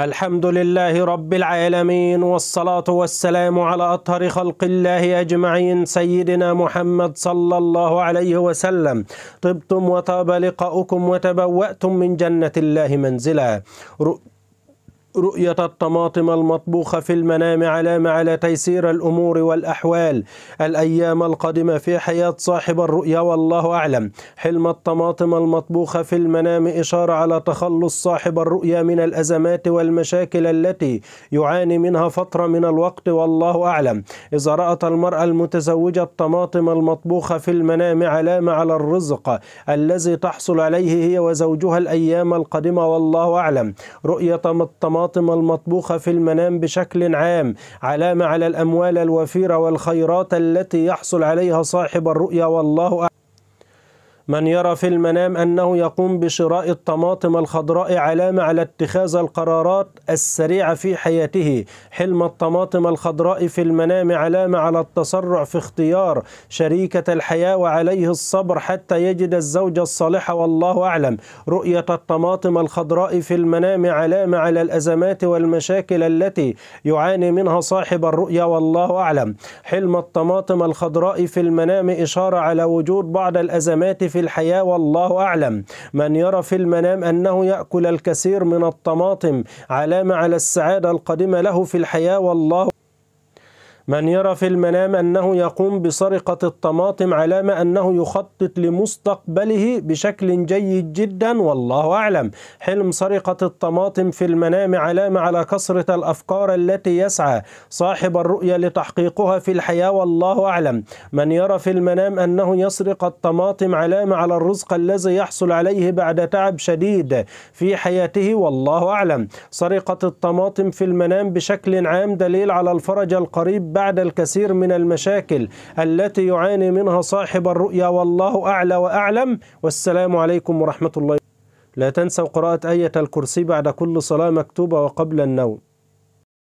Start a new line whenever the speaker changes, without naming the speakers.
الحمد لله رب العالمين والصلاة والسلام على أطهر خلق الله أجمعين سيدنا محمد صلى الله عليه وسلم طبتم وطاب لقاؤكم وتبوأتم من جنة الله منزلا رؤية الطماطم المطبوخة في المنام علامة على تيسير الأمور والأحوال الأيام القادمة في حياة صاحب الرؤية والله أعلم حلم الطماطم المطبوخة في المنام إشارة على تخلص صاحب الرؤية من الأزمات والمشاكل التي يعاني منها فترة من الوقت والله أعلم إذا رأت المرأة المتزوجة الطماطم المطبوخة في المنام علامة على الرزق الذي تحصل عليه هي وزوجها الأيام القادمة والله أعلم رؤية الطماطم الطماطم المطبوخة في المنام بشكل عام علامة على الأموال الوفيرة والخيرات التي يحصل عليها صاحب الرؤيا والله أعلم من يرى في المنام أنه يقوم بشراء الطماطم الخضراء علامة على اتخاذ القرارات السريعة في حياته حلم الطماطم الخضراء في المنام علامة على التسرع في اختيار شريكة الحياة وعليه الصبر حتى يجد الزوجة الصالحة والله أعلم رؤية الطماطم الخضراء في المنام علامة على الأزمات والمشاكل التي يعاني منها صاحب الرؤيا والله أعلم حلم الطماطم الخضراء في المنام إشارة على وجود بعض الأزمات في في الحياة والله أعلم من يرى في المنام أنه يأكل الكثير من الطماطم علامة على السعادة القادمة له في الحياة والله من يرى في المنام أنه يقوم بسرقة الطماطم علامة أنه يخطط لمستقبله بشكل جيد جدا والله أعلم حلم سرقة الطماطم في المنام علامة على كثرة الأفكار التي يسعى صاحب الرؤية لتحقيقها في الحياة والله أعلم من يرى في المنام أنه يسرق الطماطم علامة على الرزق الذي يحصل عليه بعد تعب شديد في حياته والله أعلم سرقة الطماطم في المنام بشكل عام دليل على الفرج القريب بعد الكثير من المشاكل التي يعاني منها صاحب الرؤيا والله أعلى وأعلم والسلام عليكم ورحمة الله لا تنسوا قراءة آية الكرسي بعد كل صلاة مكتوبة وقبل النوم